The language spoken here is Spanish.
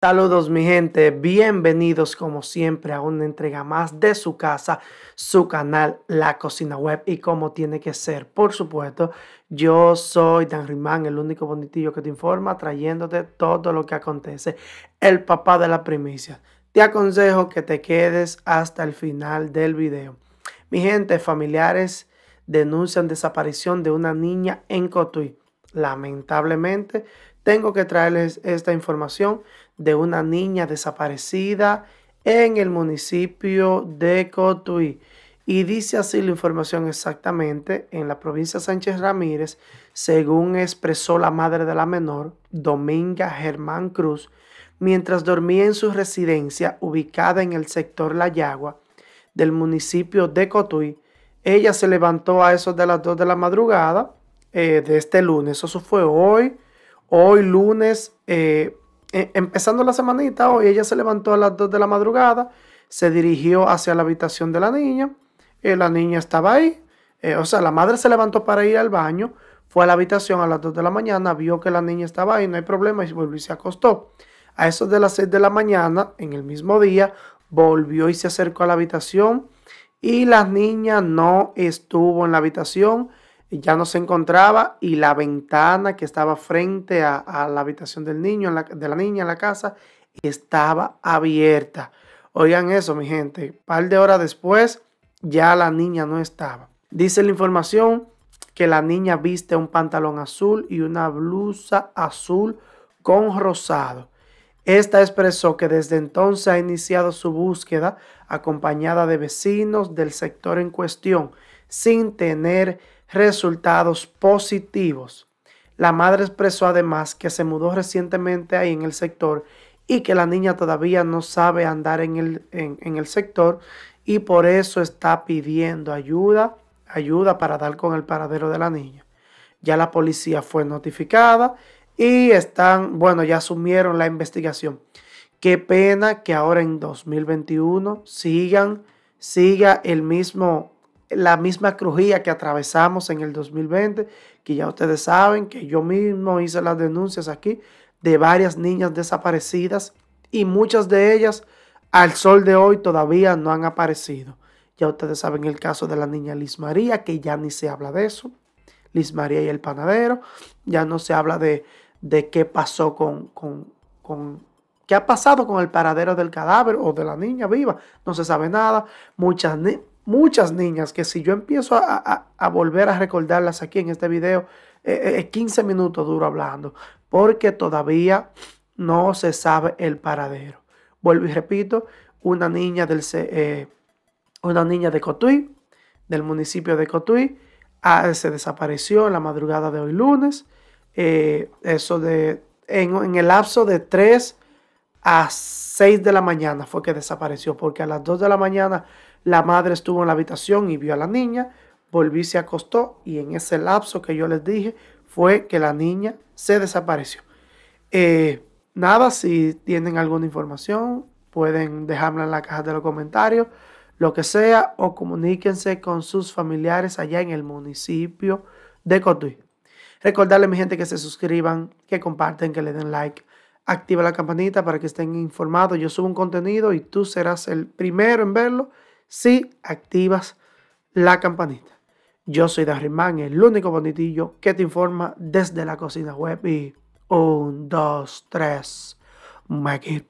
Saludos mi gente, bienvenidos como siempre a una entrega más de su casa, su canal La Cocina Web y como tiene que ser, por supuesto, yo soy Dan Rimán, el único bonitillo que te informa trayéndote todo lo que acontece, el papá de la primicia. Te aconsejo que te quedes hasta el final del video. Mi gente, familiares denuncian desaparición de una niña en Cotuí. Lamentablemente, tengo que traerles esta información de una niña desaparecida en el municipio de Cotuí. Y dice así la información exactamente en la provincia de Sánchez Ramírez, según expresó la madre de la menor, Dominga Germán Cruz, mientras dormía en su residencia ubicada en el sector La Yagua del municipio de Cotuí. Ella se levantó a eso de las 2 de la madrugada eh, de este lunes. Eso fue hoy. Hoy lunes, eh, e, empezando la semanita, hoy ella se levantó a las 2 de la madrugada, se dirigió hacia la habitación de la niña. Eh, la niña estaba ahí. o sea, la madre se levantó para ir al baño, fue a la habitación a las 2 de la mañana, vio que la niña estaba ahí, no hay problema, y volvió y se acostó. A eso de las 6 de la mañana, en el mismo día, volvió y se acercó a la habitación y la niña no estuvo en la habitación ya no se encontraba y la ventana que estaba frente a, la habitación del niño, de la niña en la casa, estaba abierta. Oigan eso, mi gente. Un par de horas después, ya la niña no estaba. Dice la información que la niña viste un pantalón azul y una blusa azul con rosado. Esta expresó que desde entonces ha iniciado su búsqueda acompañada de vecinos del sector en cuestión sin tener resultados positivos. La madre expresó además que se mudó recientemente ahí en el sector y que la niña todavía no sabe andar en el, el sector y por eso está pidiendo ayuda, ayuda para dar con el paradero de la niña. Ya la policía fue notificada y están, bueno, ya asumieron la investigación. Qué pena que ahora en 2021 sigan, siga el mismo, la misma crujía que atravesamos en el 2020, que ya ustedes saben que yo mismo hice las denuncias aquí de varias niñas desaparecidas y muchas de ellas al sol de hoy todavía no han aparecido. Ya ustedes saben el caso de la niña Liz María, que ya ni se habla de eso. Liz María y el panadero, ya no se habla de, de qué pasó con, con, con, qué ha pasado con el paradero del cadáver o de la niña viva. No se sabe nada. Muchas, muchas niñas que si yo empiezo a, a, volver a recordarlas aquí en este video, es eh, 15 eh, eh, minutos duro hablando, porque todavía no se sabe el paradero. Vuelvo y repito, una niña, del, eh, una niña de Cotuí, del municipio de Cotuí, ah, se desapareció en la madrugada de hoy lunes. Eh, eso de, en, el lapso de 3 a 6 de la mañana fue que desapareció, porque a las 2 de la mañana la madre estuvo en la habitación y vio a la niña, volví, se acostó y en ese lapso que yo les dije fue que la niña se desapareció. Eh, nada, si tienen alguna información, pueden dejarla en la caja de los comentarios, lo que sea, o comuníquense con sus familiares allá en el municipio de Cotuí. Recordarle a mi gente que se suscriban, que comparten, que le den like. Activa la campanita para que estén informados. Yo subo un contenido y tú serás el primero en verlo si activas la campanita. Yo soy Mann, el único bonitillo que te informa desde la cocina web. Y un, dos, tres, Maggie.